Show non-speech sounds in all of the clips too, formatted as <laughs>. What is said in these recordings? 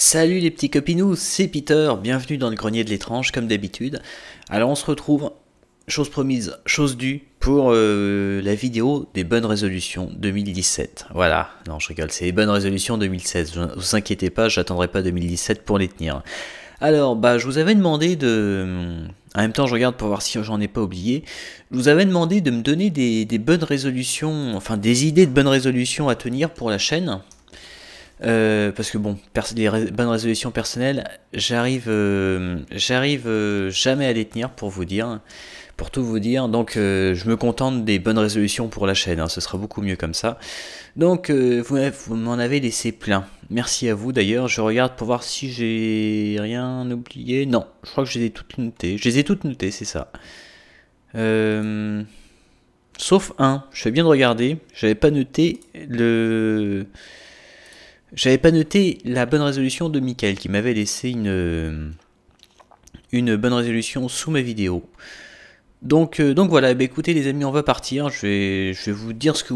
Salut les petits copinous, c'est Peter, bienvenue dans le grenier de l'étrange comme d'habitude. Alors on se retrouve, chose promise, chose due, pour euh, la vidéo des bonnes résolutions 2017. Voilà, non je rigole, c'est les bonnes résolutions 2016, vous inquiétez pas, j'attendrai pas 2017 pour les tenir. Alors, bah, je vous avais demandé de... En même temps, je regarde pour voir si j'en ai pas oublié. Je vous avais demandé de me donner des bonnes résolutions, enfin des idées de bonnes résolutions à tenir pour la chaîne. Euh, parce que bon, les bonnes résolutions personnelles, j'arrive, euh, j'arrive euh, jamais à les tenir pour vous dire, pour tout vous dire. Donc, je me contente des bonnes résolutions pour la chaîne. Hein, ce sera beaucoup mieux comme ça. Donc, vous, m'en avez laissé plein. Merci à vous d'ailleurs. Je regarde pour voir si j'ai rien oublié. Non, je crois que je les ai toutes notées. Je les ai toutes notées, c'est ça. Sauf un. Je fais bien de regarder. J'avais pas noté le. J'avais pas noté la bonne résolution de Michael qui m'avait laissé une, une bonne résolution sous ma vidéo. Donc, euh, donc voilà, bah écoutez les amis, on va partir. Je vais, je vais vous dire ce que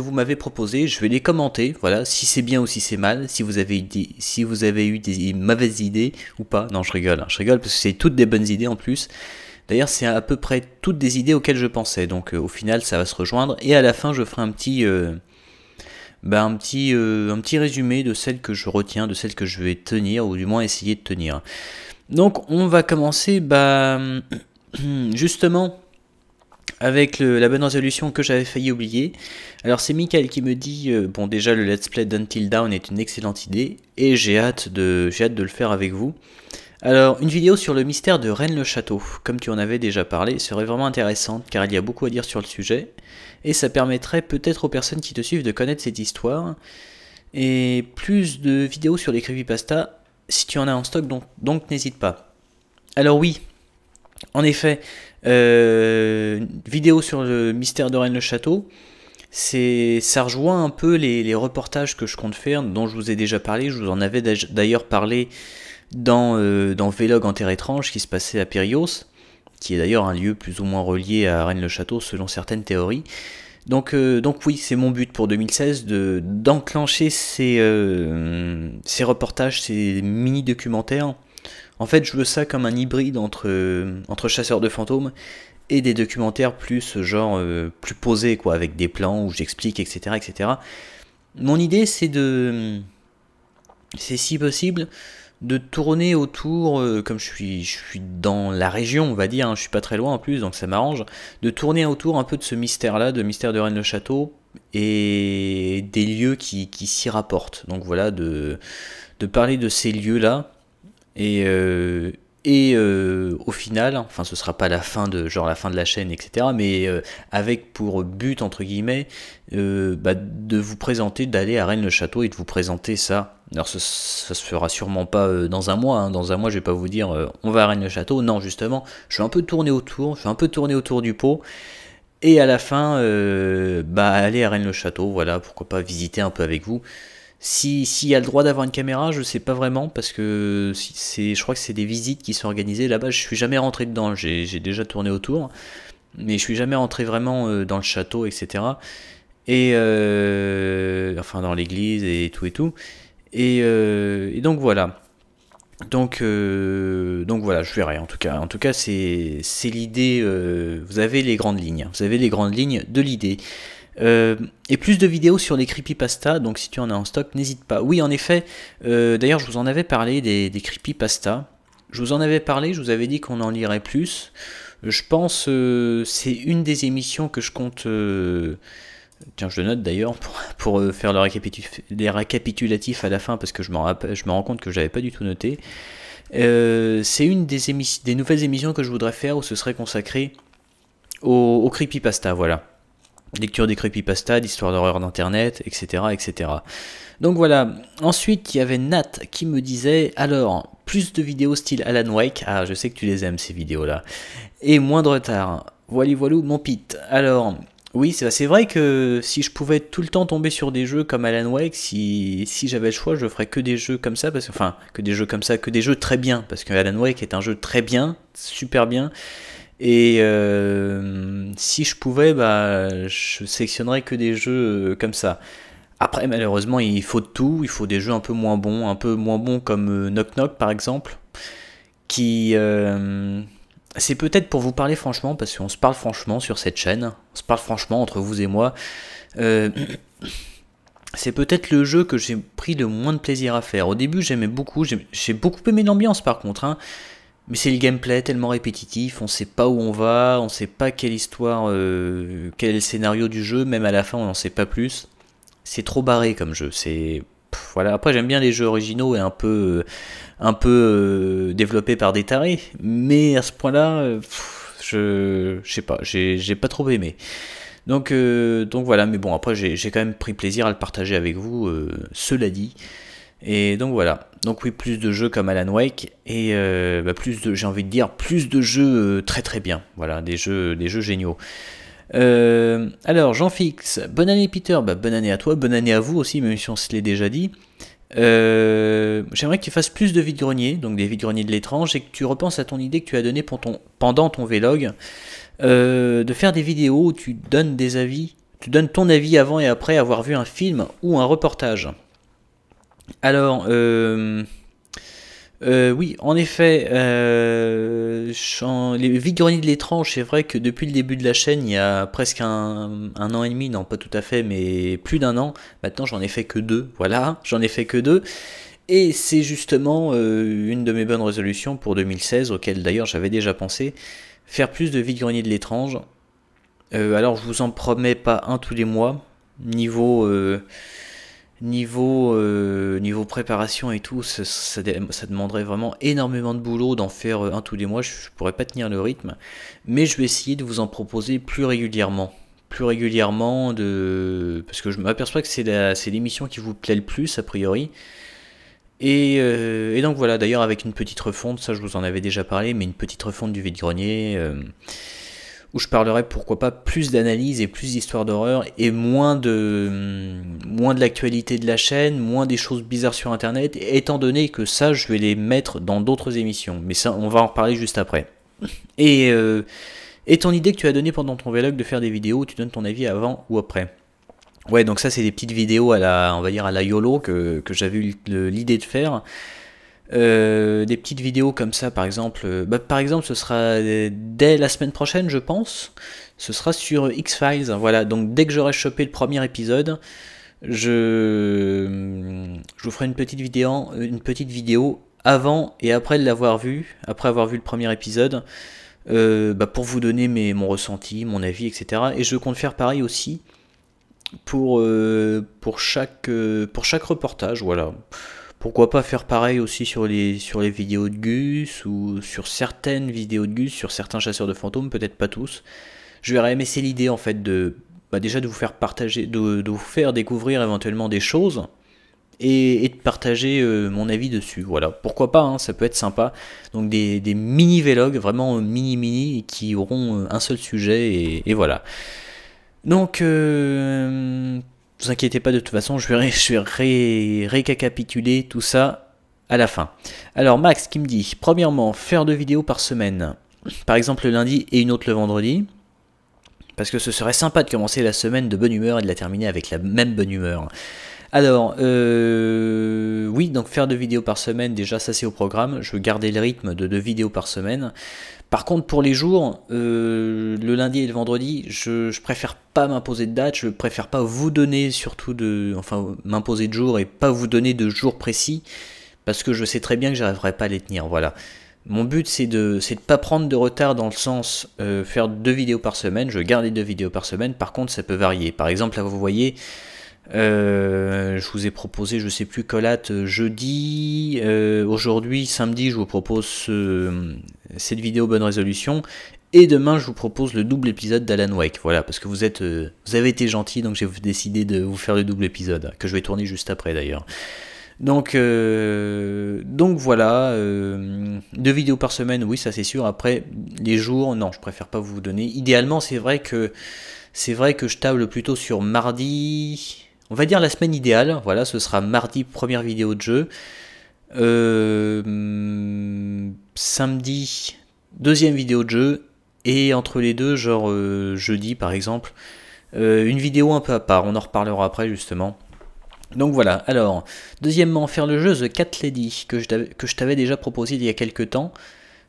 vous m'avez proposé. Je vais les commenter, voilà, si c'est bien ou si c'est mal, si vous avez eu des, si vous avez eu des mauvaises idées ou pas. Non, je rigole, hein, je rigole parce que c'est toutes des bonnes idées en plus. D'ailleurs, c'est à peu près toutes des idées auxquelles je pensais. Donc euh, au final, ça va se rejoindre. Et à la fin, je ferai un petit, euh, bah, un, petit, euh, un petit résumé de celle que je retiens, de celle que je vais tenir, ou du moins essayer de tenir. Donc on va commencer bah, <clears throat> justement avec la bonne résolution que j'avais failli oublier. Alors c'est Michael qui me dit, euh, bon déjà le let's play d'Until Down est une excellente idée, et j'ai hâte, hâte de le faire avec vous. Alors, une vidéo sur le mystère de Rennes-le-Château, comme tu en avais déjà parlé, serait vraiment intéressante car il y a beaucoup à dire sur le sujet, et ça permettrait peut-être aux personnes qui te suivent de connaître cette histoire, et plus de vidéos sur les creepypasta si tu en as en stock, donc, n'hésite pas. Alors oui, en effet, euh, vidéo sur le mystère de Rennes-le-Château, c'est ça rejoint un peu les, reportages que je compte faire, dont je vous ai déjà parlé, je vous en avais d'ailleurs parlé dans, euh, dans en Terre étrange qui se passait à Périos, qui est d'ailleurs un lieu plus ou moins relié à Rennes-le-Château selon certaines théories. Donc, euh, donc oui, c'est mon but pour 2016 de, d'enclencher ces, euh, ces reportages, ces mini-documentaires. En fait, je veux ça comme un hybride entre, chasseurs de fantômes et des documentaires plus genre plus posés, quoi, avec des plans où j'explique, etc., etc. Mon idée, c'est de, c'est si possible, de tourner autour, euh, comme je suis, je suis dans la région, on va dire, je hein, je suis pas très loin en plus, donc ça m'arrange, de tourner autour un peu de ce mystère-là, de mystère de Rennes-le-Château, et des lieux qui, qui s'y rapportent. Donc voilà, de, de parler de ces lieux-là, et, euh, et euh, au final, enfin ce sera pas la fin de genre la fin de la chaîne, etc. Mais avec pour but entre guillemets bah, de vous présenter, d'aller à Rennes le Château et de vous présenter ça alors ça, se fera sûrement pas euh, dans un mois. Hein. Dans un mois, je vais pas vous dire euh, on va à Rennes-le-Château. Non, justement, je vais un peu tourné autour, je suis un peu tourné autour du pot. Et à la fin, euh, bah aller à Rennes-le-Château, voilà, pourquoi pas visiter un peu avec vous. S'il y a le droit d'avoir une caméra, je sais pas vraiment, parce que je crois que c'est des visites qui sont organisées là-bas. Je suis jamais rentré dedans, j'ai déjà tourné autour, mais je suis jamais rentré vraiment dans le château, etc. Et enfin dans l'église et tout et tout. Euh, et, donc voilà. Donc, euh, donc voilà, je verrai en tout cas. En tout cas, c'est l'idée. Euh, vous avez les grandes lignes. Vous avez les grandes lignes de l'idée. et plus de vidéos sur les creepypasta, donc si tu en as en stock, n'hésite pas. Oui, en effet, d'ailleurs, je vous en avais parlé des, des creepypasta. Je vous en avais parlé, je vous avais dit qu'on en lirait plus. Je pense c'est une des émissions que je compte Tiens, je le note d'ailleurs pour, euh, faire les récapitulatifs à la fin parce que je me rends compte que je n'avais pas du tout noté. Euh, c'est une des, des, nouvelles émissions que je voudrais faire où ce serait consacré au, creepypasta, voilà. Lecture des creepypasta, d'histoire d'horreur d'internet, etc., etc. Donc voilà. Ensuite, il y avait Nat qui me disait alors plus de vidéos style Alan Wake. Ah, je sais que tu les aimes ces vidéos là. Et moins de retard. Voilà, voilou, mon pit. Alors. Oui, c'est vrai que si je pouvais tout le temps tomber sur des jeux comme Alan Wake, si, j'avais le choix, je ferais que des jeux comme ça, parce que, enfin, que des jeux comme ça, que des jeux très bien, parce que Alan Wake est un jeu très bien, super bien. Et euh, si je pouvais, bah, je sélectionnerais que des jeux euh, comme ça. Après, malheureusement, il faut de tout. Il faut des jeux un peu moins bons, un peu moins bons comme euh, Knock Knock par exemple, qui, c'est peut-être pour vous parler franchement, parce qu'on se parle franchement sur cette chaîne, on se parle franchement entre vous et moi. Euh, c'est peut-être le jeu que j'ai pris le moins de plaisir à faire. Au début, j'aimais beaucoup, j'ai beaucoup aimé l'ambiance par contre, hein, mais c'est le gameplay tellement répétitif, on sait pas où on va, on sait pas quelle histoire, euh, quel scénario du jeu, même à la fin, on n'en sait pas plus. C'est trop barré comme jeu, c'est voilà. Après, j'aime bien les jeux originaux et un peu, euh, un peu euh, développés par des tarés, mais à ce point-là, euh, je, sais pas, j'ai pas trop aimé. Donc, donc voilà, mais bon, après, j'ai quand même pris plaisir à le partager avec vous, cela dit. Et donc voilà. Donc oui, plus de jeux comme Alan Wake et bah, plus de, j'ai envie de dire, plus de jeux très très bien. Voilà, des jeux, des jeux géniaux. Euh, alors, Jean Fix, bonne année Peter, bah, bonne année à toi, bonne année à vous aussi, même si on se l'est déjà dit. Euh, j'aimerais que tu fasses plus de vide-greniers, donc des vide-greniers de l'étrange, et que tu repenses à ton idée que tu as donnée pendant ton vlog, euh, de faire des vidéos où tu donnes des avis, tu donnes ton avis avant et après avoir vu un film ou un reportage. Alors, euh, oui, en effet, euh, les Vigornis de l'étrange, c'est vrai que depuis le début de la chaîne, il y a presque un, an et demi, non pas tout à fait, mais plus d'un an, maintenant j'en ai fait que deux, voilà, j'en ai fait que deux. Et c'est justement euh, une de mes bonnes résolutions pour 2016, auxquelles d'ailleurs j'avais déjà pensé, faire plus de grenier de l'étrange. Euh, alors je vous en promets pas un tous les mois, niveau... Niveau, euh, niveau préparation et tout, ça, demanderait vraiment énormément de boulot d'en faire euh, un tous les mois, je, pourrais pas tenir le rythme, mais je vais essayer de vous en proposer plus régulièrement. Plus régulièrement, de... parce que je m'aperçois que c'est l'émission qui vous plaît le plus, a priori. Euh, et, donc voilà, d'ailleurs avec une petite refonte, ça je vous en avais déjà parlé, mais une petite refonte du vide-grenier où je parlerai pourquoi pas plus d'analyse et plus d'histoires d'horreur et moins de moins de l'actualité de la chaîne, moins des choses bizarres sur internet, étant donné que ça je vais les mettre dans d'autres émissions, mais ça on va en reparler juste après. Et, euh, ton idée que tu as donnée pendant ton vlog de faire des vidéos, tu donnes ton avis avant ou après. Ouais, donc ça c'est des petites vidéos à la, on va dire à la YOLO que, que j'avais eu l'idée de faire. Euh, des petites vidéos comme ça, par exemple. Euh, bah, par exemple, ce sera euh, dès la semaine prochaine, je pense. Ce sera sur X-Files. Hein, voilà, donc dès que j'aurai chopé le premier épisode, je, je vous ferai une petite vidéo, une petite vidéo avant et après de l'avoir vu, après avoir vu le premier épisode, bah, pour vous donner mon ressenti, mon avis, etc. Et je compte faire pareil aussi pour, pour, chaque, pour chaque reportage. Voilà pourquoi pas faire pareil aussi sur les, sur les vidéos de Gus ou sur certaines vidéos de Gus, sur certains chasseurs de fantômes, peut-être pas tous. Je verrai, mais c'est l'idée en fait de bah, déjà de vous faire partager, de, vous faire découvrir éventuellement des choses et, de partager euh, mon avis dessus. Voilà, pourquoi pas, hein, ça peut être sympa. Donc des, mini vlogs vraiment mini mini, qui auront euh, un seul sujet et, voilà. Donc euh, vous inquiétez pas de toute façon, je vais, récapituler tout ça à la fin. Alors Max qui me dit, premièrement, faire deux vidéos par semaine, par exemple le lundi et une autre le vendredi, parce que ce serait sympa de commencer la semaine de bonne humeur et de la terminer avec la même bonne humeur. Alors, euh, oui, donc faire deux vidéos par semaine, déjà ça c'est au programme. Je veux garder le rythme de deux vidéos par semaine. Par contre, pour les jours, euh, le lundi et le vendredi, je, préfère pas m'imposer de date, je préfère pas vous donner surtout de. Enfin, m'imposer de jour et pas vous donner de jours précis, parce que je sais très bien que j'arriverai pas à les tenir, voilà. Mon but, c'est de ne pas prendre de retard dans le sens de euh, faire deux vidéos par semaine. Je garde les deux vidéos par semaine. Par contre, ça peut varier. Par exemple, là, vous voyez, euh, je vous ai proposé, je sais plus, collate euh, jeudi. Euh, aujourd'hui, samedi, je vous propose cette vidéo bonne résolution. Et demain, je vous propose le double épisode d'Alan Wake. Voilà, parce que vous êtes, vous avez été gentil, donc j'ai décidé de vous faire le double épisode hein, que je vais tourner juste après d'ailleurs. Donc, donc voilà, deux vidéos par semaine, oui, ça c'est sûr. Après, les jours, non, je préfère pas vous donner. Idéalement, c'est vrai que c'est vrai que je table plutôt sur mardi, on va dire la semaine idéale. Voilà, ce sera mardi, première vidéo de jeu. Euh, samedi, deuxième vidéo de jeu. Et entre les deux, genre euh, jeudi par exemple, euh, une vidéo un peu à part. On en reparlera après justement. Donc voilà, alors, deuxièmement, faire le jeu The Cat Lady, que je t'avais déjà proposé il y a quelques temps.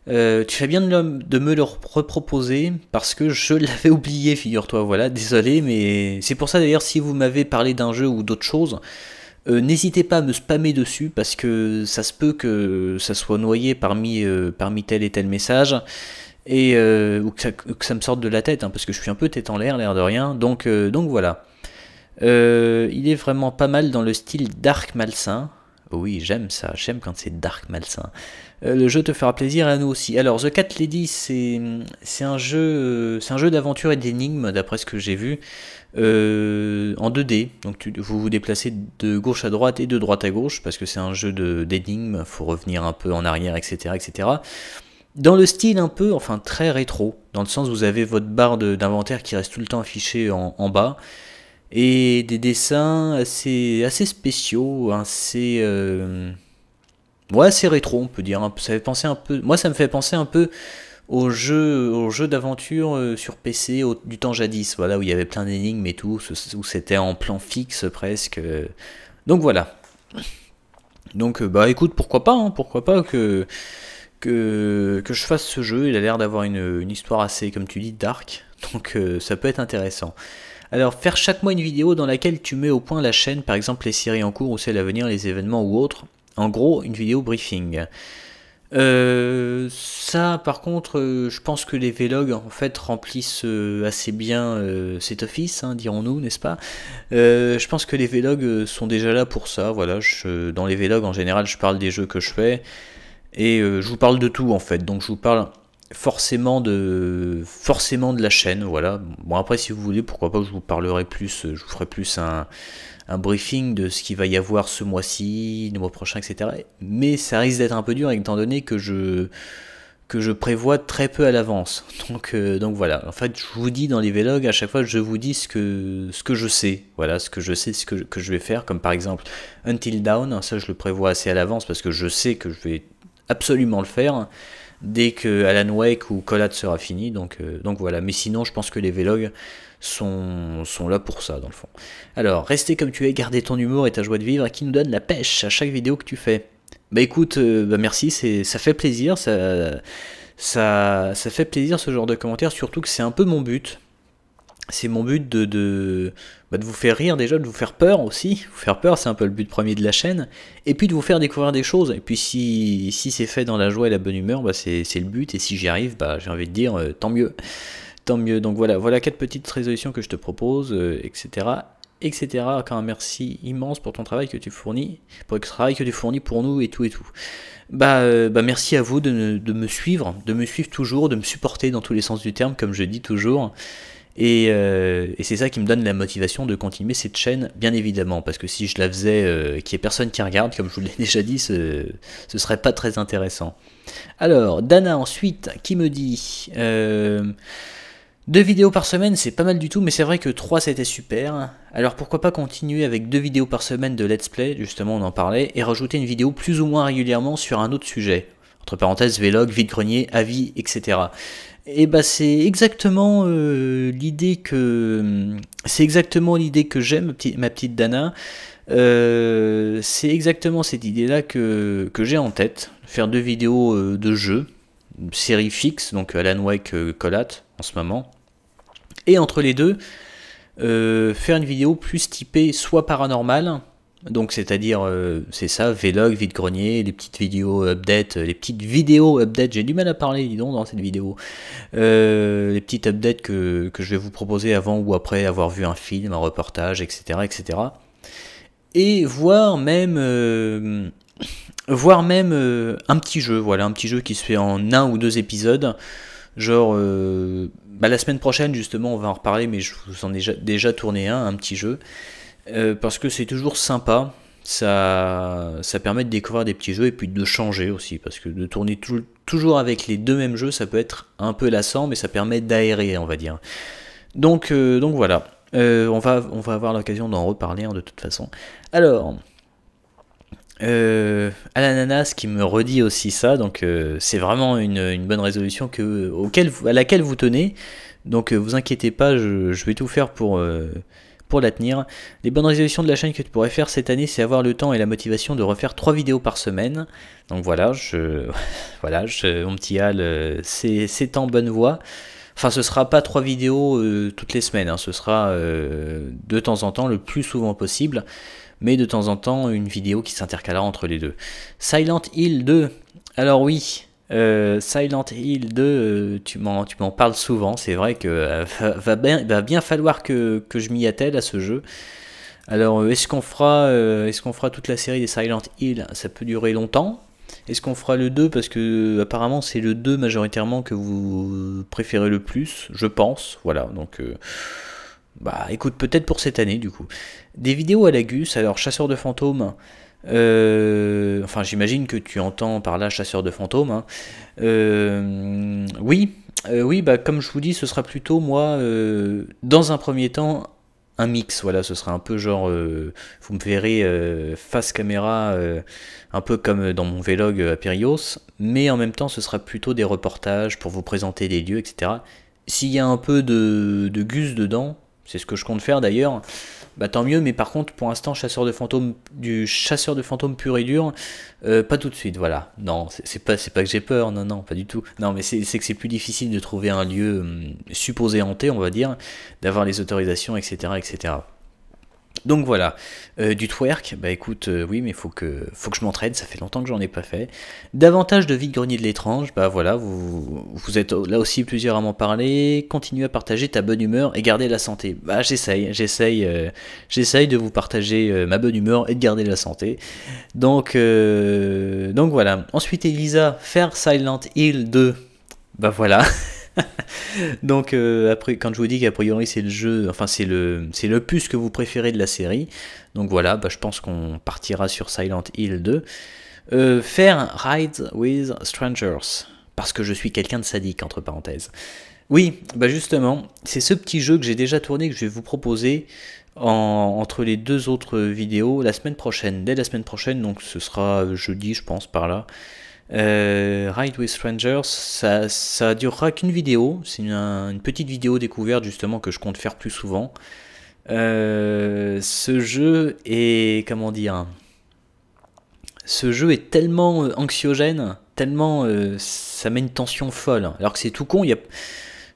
Euh, tu fais bien de, de me le reproposer parce que je l'avais <laughs> oublié, figure-toi. Voilà, désolé, mais c'est pour ça d'ailleurs si vous m'avez parlé d'un jeu ou d'autre chose, euh, n'hésitez pas à me spammer dessus parce que ça se peut que ça soit noyé parmi, euh, parmi tel et tel message et ou que ça, me sorte de la tête hein, parce que je suis un peu tête en l'air, l'air de rien. Donc, donc voilà. il est vraiment pas mal dans le style dark malsain. oui, j'aime ça, j'aime quand c'est dark malsain. Euh, le jeu te fera plaisir à nous aussi. Alors, The Cat Lady, c'est un jeu, euh, un jeu d'aventure et d'énigmes, d'après ce que j'ai vu, euh, en 2D. Donc, vous vous déplacez de gauche à droite et de droite à gauche, parce que c'est un jeu d'énigmes, il faut revenir un peu en arrière, etc. etc. Dans le style un peu, enfin très rétro, dans le sens où vous avez votre barre d'inventaire qui reste tout le temps affichée en, bas et des dessins assez, assez spéciaux, assez, Ouais, c'est rétro, on peut dire. Ça fait penser un peu. Moi, ça me fait penser un peu aux jeux, d'aventure euh, sur PC du temps jadis, voilà, où il y avait plein d'énigmes et tout, où c'était en plan fixe presque. Euh. Donc voilà. Donc euh, bah écoute, pourquoi pas, hein, pourquoi pas que, que, que je fasse ce jeu, il a l'air d'avoir une, histoire assez, comme tu dis, dark, donc ça peut être intéressant. Alors faire chaque mois une vidéo dans laquelle tu mets au point la chaîne, par exemple les séries en cours ou celles à venir, les événements ou autres, en gros, une vidéo briefing. Euh, ça, par contre, euh, je pense que les Vlogs en fait remplissent euh, assez bien cet office, hein, dirons-nous, n'est-ce pas Je pense que les Vlogs sont déjà là pour ça. Voilà, dans les Vlogs, en général, je parle des jeux que je fais et je vous parle de tout en fait. Donc, je vous parle forcément de forcément de la chaîne. Voilà. Bon, après, si vous voulez, pourquoi pas, je vous parlerai plus, je vous ferai plus un, un briefing de ce qu'il va y avoir ce mois-ci, le mois prochain, etc. Mais ça risque d'être un peu dur étant donné que je que je prévois très peu à l'avance. <laughs> Donc, euh, donc voilà, en fait, je vous dis dans les vlogs, à chaque fois, je vous dis ce que, ce que je sais. Voilà, ce que je sais, ce que, je vais faire, comme par exemple Until Down, ça je le prévois assez à l'avance parce que je sais que je vais absolument le faire dès que Alan Wake ou Collade sera fini. Donc, euh, donc voilà, mais sinon, je pense que les vlogs, sont, sont là pour ça, dans le fond. Alors, restez comme tu es, gardez ton humour et ta joie de vivre, qui nous donne la pêche à chaque vidéo que tu fais. Bah écoute, euh, bah merci, ça fait plaisir, ça, ça, fait plaisir ce genre de commentaires, surtout que c'est un peu mon but c'est mon but de, de, bah, de, vous faire rire déjà, de vous faire peur aussi. Vous faire peur, c'est un peu le but premier de la chaîne. Et puis de vous faire découvrir des choses. Et puis si, si c'est fait dans la joie et la bonne humeur, bah c'est le but. Et si j'y arrive, bah j'ai envie de dire euh, tant mieux mieux. Donc voilà, voilà quatre petites résolutions que je te propose, etc. etc. etc. un merci immense pour ton travail que tu fournis, pour le travail que tu fournis pour nous et tout et tout. Bah, euh, bah merci à vous de, me suivre, de me suivre toujours, de me supporter dans tous les sens du terme, comme je dis toujours. Et, euh, c'est ça qui me donne la motivation de continuer cette chaîne, bien évidemment, parce que si je la faisais, euh, qu'il n'y ait personne qui regarde, comme je vous l'ai <laughs> déjà dit, ce, ce serait pas très intéressant. Alors, Dana ensuite, qui me dit... Deux vidéos par semaine, c'est pas mal du tout, mais c'est vrai que trois c'était super. Alors pourquoi pas continuer avec deux vidéos par semaine de let's play, justement on en parlait, et rajouter une vidéo plus ou moins régulièrement sur un autre sujet. Entre parenthèses, vlog, vide-grenier, avis, etc. Et bah c'est exactement euh, l'idée que c'est exactement l'idée que j'aime, ma, petite Dana. Euh, c'est exactement cette idée-là que, j'ai en tête, faire deux vidéos euh, de jeux, série fixe, donc Alan Wake, Colat en ce moment. Et entre les deux, euh, faire une vidéo plus typée soit paranormal donc c'est-à-dire euh, c'est ça, vlog, vide-grenier, les petites vidéos update, euh, les petites vidéos update, j'ai du mal à parler dis donc dans cette vidéo, les petites updates que, que, je vais vous proposer avant ou après avoir vu un film, un reportage, etc. etc. Et voire même voire même un petit jeu, voilà, un petit jeu qui se fait en un ou deux épisodes Genre, euh, bah, la semaine prochaine, justement, on va en reparler, mais je vous en ai déjà, tourné un, un petit jeu. Euh, parce que c'est toujours sympa. Ça, ça permet de découvrir des petits jeux et puis de changer aussi. Parce que de tourner toujours avec les deux mêmes jeux, ça peut être un peu lassant, mais ça permet d'aérer, on va dire. Donc, euh, donc voilà. on, va, on va avoir l'occasion d'en reparler hein, de toute façon. Alors, euh, à qui me redit aussi ça, donc euh, c'est vraiment une, bonne résolution que, euh, auquel, à laquelle vous tenez. Donc euh, vous inquiétez pas, je, vais tout faire pour, pour la tenir. Les bonnes résolutions de la chaîne que tu pourrais faire cette année, c'est avoir le temps et la motivation de refaire trois vidéos par semaine. Donc voilà, je, <laughs> voilà je, mon petit Hal, c'est en bonne voie. Enfin, ce sera pas trois vidéos toutes les semaines, hein. ce sera de temps en temps, le plus souvent possible mais de temps en temps une vidéo qui s'intercalera entre les deux. Silent Hill 2, alors oui, euh, Silent Hill 2, euh, tu m'en, parles souvent, c'est vrai que euh, va, bien, va, bien, falloir que, je m'y attelle à ce jeu. Alors est-ce qu'on fera, est-ce qu'on fera toute la série des Silent Hill Ça peut durer longtemps. Est-ce qu'on fera le 2 parce que apparemment c'est le 2 majoritairement que vous préférez le plus, je pense. Voilà, donc bah écoute, peut-être pour cette année du coup. Des vidéos à la Gus, alors chasseur de fantômes. Euh, enfin, j'imagine que tu entends par là chasseur de fantômes. Hein. Euh, oui, euh, oui, bah comme je vous dis, ce sera plutôt moi, dans un premier temps, un mix. Voilà, ce sera un peu genre, vous me verrez face caméra, un peu comme dans mon vlog à Périos, mais en même temps, ce sera plutôt des reportages pour vous présenter des lieux, etc. S'il y a un peu de gus dedans, c'est ce que je compte faire d'ailleurs. Bah tant mieux, mais par contre, pour l'instant, chasseur de fantômes, du chasseur de fantômes pur et dur, euh, pas tout de suite, voilà. Non, c'est pas, pas que j'ai peur, non, non, pas du tout. Non, mais c'est que c'est plus difficile de trouver un lieu hum, supposé hanté, on va dire, d'avoir les autorisations, etc., etc. Donc voilà, euh, du twerk, bah écoute, euh, oui, mais faut que, faut que je m'entraîne, ça fait longtemps que j'en ai pas fait. Davantage de de grenier de l'étrange, bah voilà, vous, vous êtes là aussi plusieurs à m'en parler. Continue à partager ta bonne humeur et garder la santé. Bah j'essaye, j'essaye, euh, j'essaye de vous partager ma bonne humeur et de garder la santé. Donc, donc voilà. Ensuite, Elisa, faire Silent Hill 2, bah voilà. <laughs> Donc euh, après, quand je vous dis qu'a priori c'est le jeu, enfin c'est le c'est le plus que vous préférez de la série. Donc voilà, bah, je pense qu'on partira sur Silent Hill 2. Euh, faire Ride with Strangers parce que je suis quelqu'un de sadique entre parenthèses. Oui, bah justement, c'est ce petit jeu que j'ai déjà tourné que je vais vous proposer entre les deux autres vidéos la semaine prochaine, dès la semaine prochaine, donc ce sera euh, jeudi je pense par là. Euh, Ride with Strangers, ça, ça durera qu'une vidéo. C'est une, petite vidéo découverte justement que je compte faire plus souvent. Euh, ce jeu est comment dire Ce jeu est tellement euh, anxiogène, tellement ça met une tension folle. Alors que c'est tout con. Y a,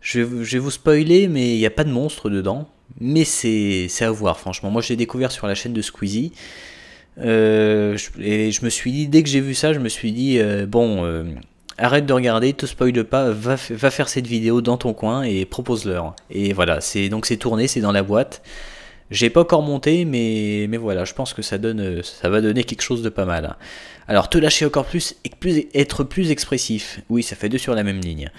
je, je, vais vous spoiler, mais il n'y a pas de monstre dedans. Mais c'est à voir, franchement. Moi, je l'ai découvert sur la chaîne de Squeezie. Euh, et je me suis dit, dès que j'ai vu ça, je me suis dit, euh, bon, euh, arrête de regarder, te spoile pas, va, va, faire cette vidéo dans ton coin et propose-leur. Et voilà, c'est donc c'est tourné, c'est dans la boîte. J'ai pas encore monté, mais, mais voilà, je pense que ça, donne, ça va donner quelque chose de pas mal. Alors, te lâcher encore plus et plus, être plus expressif. Oui, ça fait deux sur la même ligne.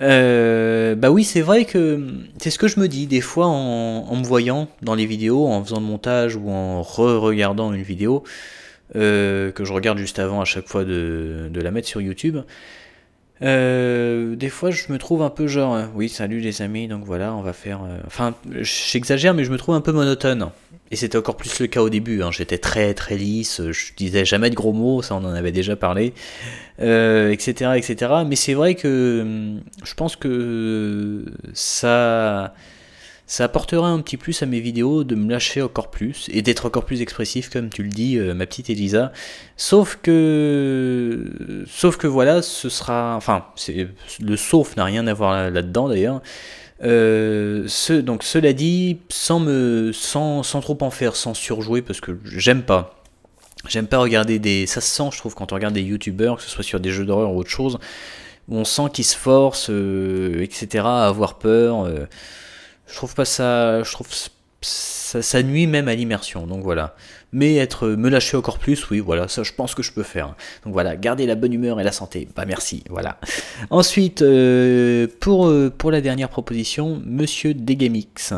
Euh, bah oui, c'est vrai que c'est ce que je me dis des fois en, me voyant dans les vidéos, en faisant le montage ou en re-regardant une vidéo euh, que je regarde juste avant à chaque fois de la mettre sur YouTube. Euh, des fois, je me trouve un peu genre, euh, oui, salut les amis, donc voilà, on va faire. Euh, enfin, j'exagère, mais je me trouve un peu monotone. Et c'était encore plus le cas au début. Hein. J'étais très très lisse, je disais jamais de gros mots, ça on en avait déjà parlé, etc., etc. Mais c'est vrai que hum, je pense que ça ça apportera un petit plus à mes vidéos de me lâcher encore plus et d'être encore plus expressif, comme tu le dis, euh, ma petite Elisa. Sauf que, sauf que voilà, ce sera, enfin, le sauf n'a rien à voir là-dedans d'ailleurs. Euh, ce, donc cela dit, sans me, sans, sans trop en faire, sans surjouer, parce que j'aime pas. J'aime pas regarder des. Ça se sent, je trouve, quand on regarde des youtubeurs, que ce soit sur des jeux d'horreur ou autre chose, on sent qu'ils se forcent, euh, etc., à avoir peur je trouve pas ça. Je trouve ça, nuit même à l'immersion, donc voilà. Mais être me lâcher encore plus, oui, voilà, ça je pense que je peux faire. Donc voilà, garder la bonne humeur et la santé. Bah merci, voilà. Ensuite, euh, pour, euh, pour la dernière proposition, Monsieur Degamix.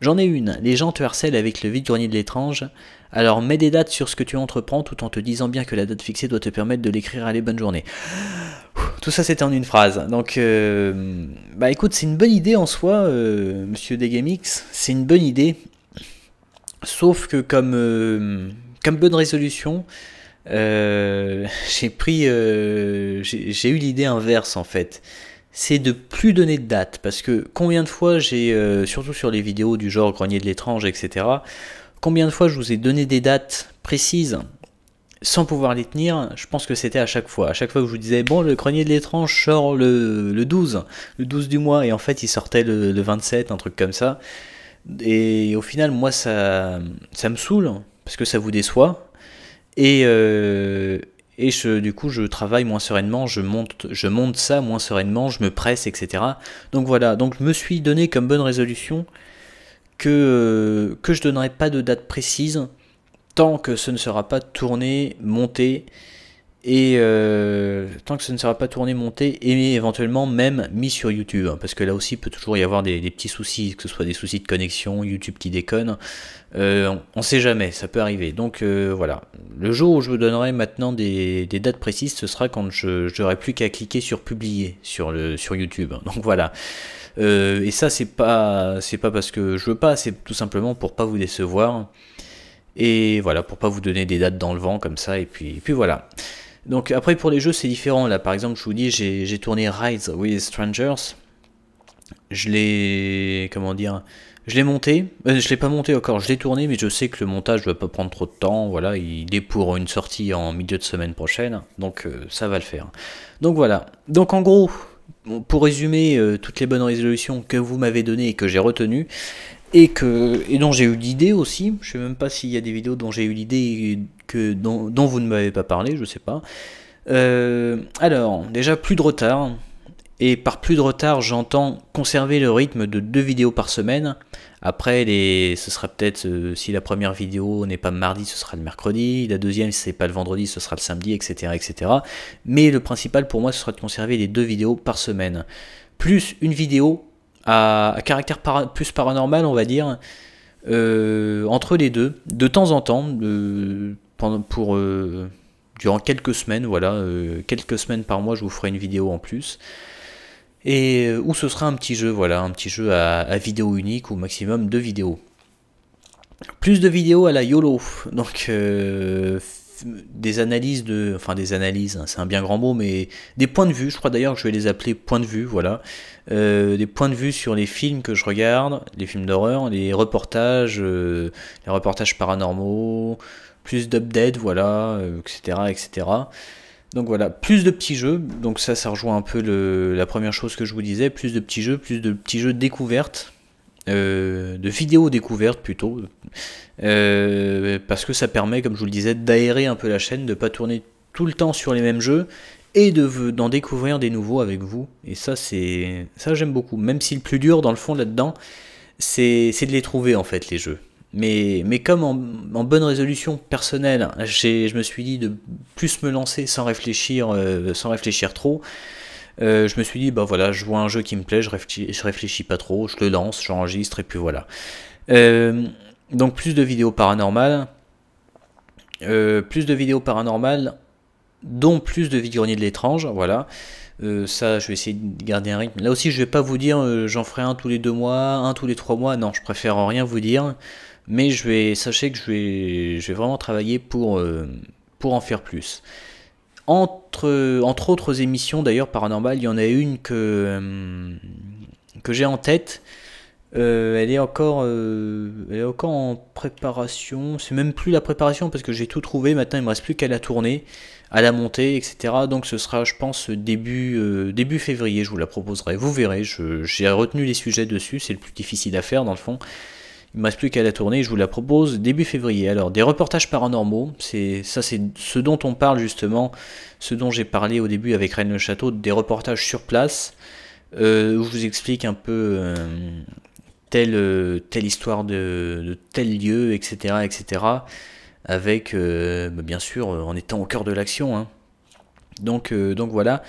J'en ai une. Les gens te harcèlent avec le vide grenier de l'étrange. Alors mets des dates sur ce que tu entreprends tout en te disant bien que la date fixée doit te permettre de l'écrire à les bonnes journées. Tout ça, c'était en une phrase. Donc, euh, bah écoute, c'est une bonne idée en soi, euh, monsieur Degamix. C'est une bonne idée. Sauf que, comme, euh, comme bonne résolution, euh, <laughs> j'ai pris. j'ai eu l'idée inverse en fait. C'est de plus donner de date. Parce que combien de fois j'ai, surtout sur les vidéos du genre grenier de l'étrange, etc., combien de fois je vous ai donné des dates précises sans pouvoir les tenir, je pense que c'était à chaque fois. À chaque fois que je vous disais, bon, le grenier de l'étrange sort le, 12, le 12 du mois, et en fait, il sortait le, 27, un truc comme ça. Et au final, moi, ça, ça me saoule, parce que ça vous déçoit. Et, euh, et du coup, je travaille moins sereinement, je monte, je monte ça moins sereinement, je me presse, etc. Donc voilà, donc je me suis donné comme bonne résolution que, que je donnerai pas de date précise tant que ce ne sera pas tourné, monté, et euh, tant que ce ne sera pas tourné, monté, et éventuellement même mis sur YouTube, hein, parce que là aussi il peut toujours y avoir des, petits soucis, que ce soit des soucis de connexion, YouTube qui déconne, euh, on ne sait jamais, ça peut arriver. Donc euh, voilà, le jour où je vous donnerai maintenant des, dates précises, ce sera quand je n'aurai plus qu'à cliquer sur publier sur, le, sur YouTube. Hein. Donc voilà. et ça c'est pas c'est pas parce que je veux pas, c'est tout simplement pour pas vous décevoir. Et voilà, pour pas vous donner des dates dans le vent comme ça, et puis, puis voilà. Donc après pour les jeux c'est différent, là par exemple je vous dis j'ai tourné Rides with Strangers, je l'ai, comment dire, je l'ai monté, euh, je l'ai pas monté encore, je l'ai tourné, mais je sais que le montage va pas prendre trop de temps. Voilà, il est pour une sortie en milieu de semaine prochaine, donc euh, ça va le faire. Donc voilà. Donc en gros, pour résumer euh, toutes les bonnes résolutions que vous m'avez données et que j'ai retenues, et, que, et dont j'ai eu l'idée aussi. Je sais même pas s'il y a des vidéos dont j'ai eu l'idée que dont, vous ne m'avez pas parlé, je sais pas. Euh, alors, déjà plus de retard. Et par plus de retard, j'entends conserver le rythme de deux vidéos par semaine. Après, les, ce sera peut-être, euh, si la première vidéo n'est pas mardi, ce sera le mercredi. La deuxième, si n'est pas le vendredi, ce sera le samedi, etc., etc. Mais le principal pour moi, ce sera de conserver les deux vidéos par semaine. Plus une vidéo à, caractère plus paranormal, on va dire, euh, entre les deux, de temps en temps, euh, pendant, pour, euh, durant quelques semaines, voilà, quelques semaines par mois, je vous ferai une vidéo en plus. Et où ce sera un petit jeu, voilà, un petit jeu à, vidéo unique ou maximum deux vidéos. Plus de vidéos à la YOLO, donc des analyses de, enfin des analyses, hein, c'est un bien grand mot, mais des points de vue. Je crois d'ailleurs que je vais les appeler points de vue, voilà, euh, des points de vue sur les films que je regarde, les films d'horreur, les reportages, euh, les reportages paranormaux, plus d'updates, voilà, etc., euh, etc. Donc voilà, plus de petits jeux. Donc ça, ça rejoint un peu le, la première chose que je vous disais, plus de petits jeux, plus de petits jeux découvertes euh, de vidéos découvertes plutôt, euh, parce que ça permet, comme je vous le disais, d'aérer un peu la chaîne, de pas tourner tout le temps sur les mêmes jeux et d'en découvrir des nouveaux avec vous. Et ça, c'est ça j'aime beaucoup. Même si le plus dur, dans le fond, là-dedans, c'est de les trouver en fait les jeux. Mais, mais, comme en, bonne résolution personnelle, je me suis dit de plus me lancer sans réfléchir, euh, sans réfléchir trop, euh, je me suis dit, bah voilà, je vois un jeu qui me plaît, je réfléchis, je réfléchis pas trop, je le lance, j'enregistre et puis voilà. Euh, donc plus de vidéos paranormales, euh, plus de vidéos paranormales, dont plus de vigorniers de l'étrange, voilà. ça, je vais essayer de garder un rythme. Là aussi, je vais pas vous dire j'en ferai un tous les deux mois, un tous les trois mois. Non, je préfère en rien vous dire. Mais je vais, sachez que je vais, je vais vraiment travailler pour, pour en faire plus. Entre, autres émissions, d'ailleurs, paranormales, il y en a une que, euh, que j'ai en tête. Euh, euh, elle, est encore, en préparation. C'est même plus la préparation parce que j'ai tout trouvé. Maintenant, il ne me reste plus qu'à la tourner, à la monter, etc. Donc, ce sera, je pense, début, début février. Je vous la proposerai. Vous verrez. J'ai retenu les sujets dessus. C'est le plus difficile à faire dans le fond. Il ne me reste plus qu'à la tournée, je vous la propose début février. Alors, des reportages paranormaux, c'est ça c'est ce dont on parle justement, ce dont j'ai parlé au début avec Rennes le Château, des reportages sur place, euh, où je vous explique un peu euh, telle, euh, telle histoire de, tel lieu, etc. etc. avec, bah, bien sûr, en étant au cœur de l'action. Hein. Donc, donc voilà.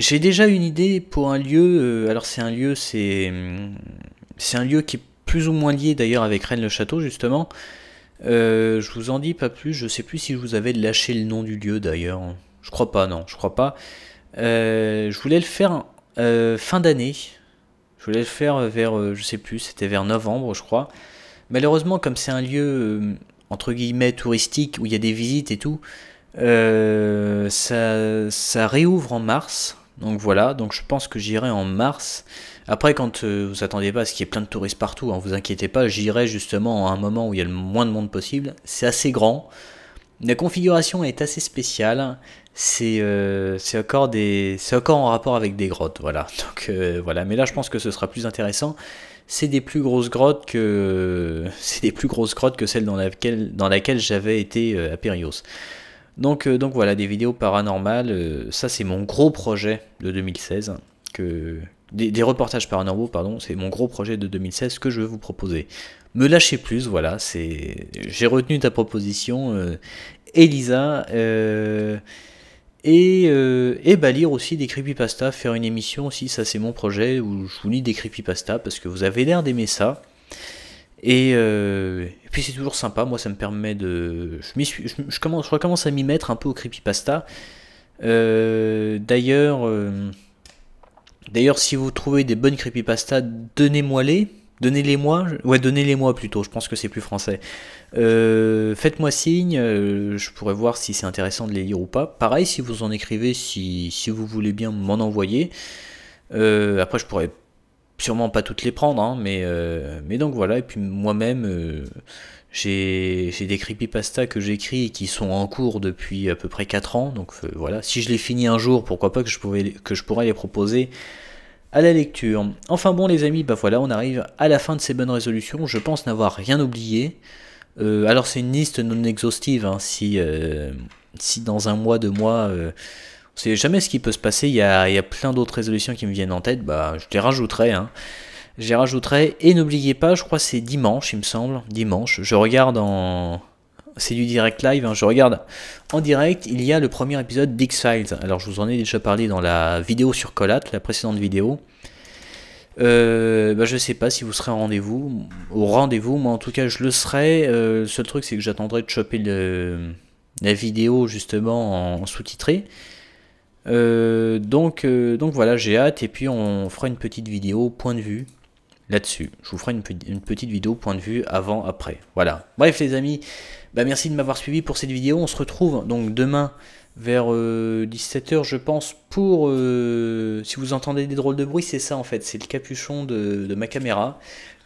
J'ai déjà une idée pour un lieu. alors c'est un lieu, c'est c'est un lieu qui plus ou moins lié d'ailleurs avec Rennes-le-Château justement. Euh, je vous en dis pas plus, je sais plus si je vous avais lâché le nom du lieu d'ailleurs. Je crois pas, non, je crois pas. Euh, je voulais le faire euh, fin d'année. Je voulais le faire vers, je sais plus, c'était vers novembre, je crois. Malheureusement, comme c'est un lieu entre guillemets touristique où il y a des visites et tout, ça, ça réouvre en mars. Donc voilà, donc je pense que j'irai en mars. Après, quand euh, vous attendez pas parce ce qu'il y a plein de touristes partout, hein, vous inquiétez pas, j'irai justement à un moment où il y a le moins de monde possible. C'est assez grand. La configuration est assez spéciale. C'est euh, encore en rapport avec des grottes, voilà. <laughs> Donc euh, voilà, mais là je pense que ce sera plus intéressant. C'est des plus grosses grottes que <laughs> c'est des plus grosses grottes que celle dans laquelle dans laquelle j'avais été à Périos. Donc, euh, donc voilà, des vidéos paranormales, euh, ça c'est mon gros projet de 2016, que, des, reportages paranormaux, pardon, c'est mon gros projet de 2016 que je vais vous proposer. Me lâchez plus, voilà, c'est. J'ai retenu ta proposition, euh, Elisa, et, bah, lire aussi des creepypasta, faire une émission aussi, ça c'est mon projet où je vous lis des creepypasta parce que vous avez l'air d'aimer ça. Euh, et, puis c'est toujours sympa, moi ça me permet de... Je, commence, recommence à m'y mettre un peu au creepypasta. Euh, d'ailleurs, euh, d'ailleurs, si vous trouvez des bonnes creepypastas, donnez-moi-les. Donnez-les-moi. Ouais, donnez-les-moi plutôt, je pense que c'est plus français. Faites-moi signe, je pourrais voir si c'est intéressant de les lire ou pas. Pareil, si vous en écrivez, si, si vous voulez bien m'en envoyer. après, je pourrais sûrement pas toutes les prendre, hein, mais, euh, mais donc voilà. Et puis moi-même, euh, j'ai des creepypasta que j'écris et qui sont en cours depuis à peu près 4 ans. Donc euh, voilà, si je les finis un jour, pourquoi pas que je, pouvais, que je pourrais les proposer à la lecture. Enfin bon les amis, bah voilà, on arrive à la fin de ces bonnes résolutions. Je pense n'avoir rien oublié. alors c'est une liste non exhaustive, hein. si, si dans un mois, deux mois c'est jamais ce qui peut se passer. Il y a, plein d'autres résolutions qui me viennent en tête. Bah, je les rajouterai. Hein. Je rajouterai. Et n'oubliez pas, je crois c'est dimanche, il me semble. Dimanche. Je regarde en. C'est du direct live. Hein. Je regarde en direct. Il y a le premier épisode Big Files. Alors, je vous en ai déjà parlé dans la vidéo sur Colat, la précédente vidéo. Euh, bah, je sais pas si vous serez rendez-vous, au rendez-vous, moi en tout cas je le serai. Euh, le seul truc c'est que j'attendrai de choper la vidéo justement en sous-titré. Euh, donc, euh, donc voilà, j'ai hâte et puis on fera une petite vidéo point de vue là-dessus. Je vous ferai une, petite vidéo point de vue avant, après. Voilà. Bref les amis, bah, merci de m'avoir suivi pour cette vidéo. On se retrouve donc demain vers 17h euh, je pense pour... si vous entendez des drôles de bruit, c'est ça en fait. C'est le capuchon de, ma caméra.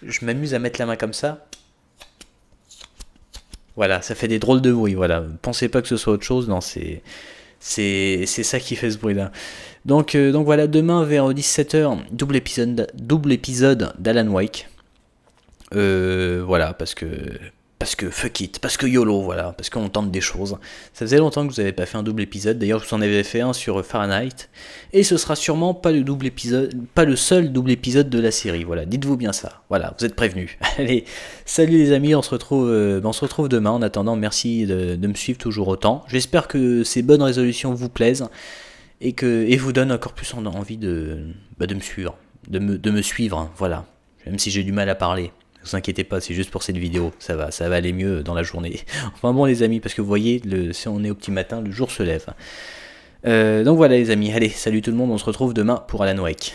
Je m'amuse à mettre la main comme ça. Voilà, ça fait des drôles de bruit. Voilà. Pensez pas que ce soit autre chose. Non, c'est... C'est ça qui fait ce bruit-là. Donc, euh, donc voilà, demain vers 17h, double épisode, double épisode d'Alan Wake. Euh, voilà, parce que parce que fuck it, parce que YOLO, voilà, parce qu'on tente des choses. Ça faisait longtemps que vous n'avez pas fait un double épisode, d'ailleurs je vous en avais fait un sur Fahrenheit, et ce sera sûrement pas le, double épisode, pas le seul double épisode de la série, voilà, dites-vous bien ça, voilà, vous êtes prévenus. <laughs> Allez, salut les amis, on se retrouve, euh, on se retrouve demain, en attendant merci de, me suivre toujours autant, j'espère que ces bonnes résolutions vous plaisent, et, que, et vous donnent encore plus envie de, bah, de me suivre, de me suivre, hein, voilà, même si j'ai du mal à parler. Ne vous inquiétez pas, c'est juste pour cette vidéo. Ça va, ça va aller mieux dans la journée. <laughs> Enfin bon les amis, parce que vous voyez, le, si on est au petit matin, le jour se lève. Euh, donc voilà les amis, allez, salut tout le monde, on se retrouve demain pour Alan Wake.